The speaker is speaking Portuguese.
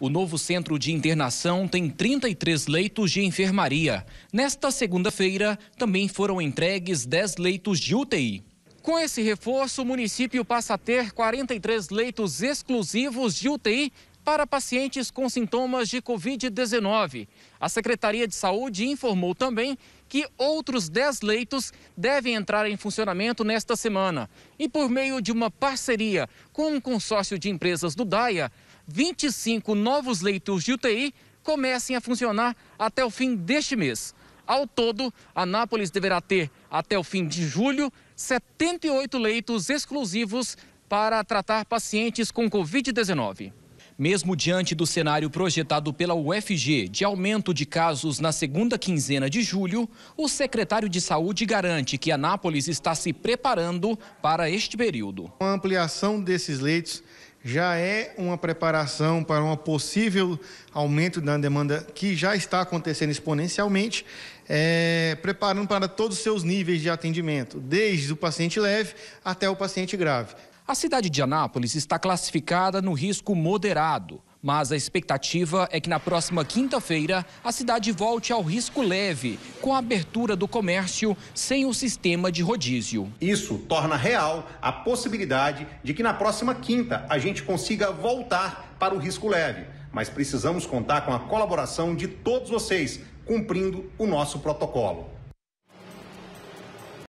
O novo centro de internação tem 33 leitos de enfermaria. Nesta segunda-feira, também foram entregues 10 leitos de UTI. Com esse reforço, o município passa a ter 43 leitos exclusivos de UTI para pacientes com sintomas de Covid-19. A Secretaria de Saúde informou também que outros 10 leitos devem entrar em funcionamento nesta semana. E por meio de uma parceria com um consórcio de empresas do DAIA, 25 novos leitos de UTI comecem a funcionar até o fim deste mês. Ao todo, Anápolis deverá ter, até o fim de julho, 78 leitos exclusivos para tratar pacientes com Covid-19. Mesmo diante do cenário projetado pela UFG de aumento de casos na segunda quinzena de julho, o secretário de Saúde garante que Anápolis está se preparando para este período. A ampliação desses leitos já é uma preparação para um possível aumento da demanda que já está acontecendo exponencialmente, é, preparando para todos os seus níveis de atendimento, desde o paciente leve até o paciente grave. A cidade de Anápolis está classificada no risco moderado, mas a expectativa é que na próxima quinta-feira a cidade volte ao risco leve, com a abertura do comércio sem o sistema de rodízio. Isso torna real a possibilidade de que na próxima quinta a gente consiga voltar para o risco leve. Mas precisamos contar com a colaboração de todos vocês, cumprindo o nosso protocolo.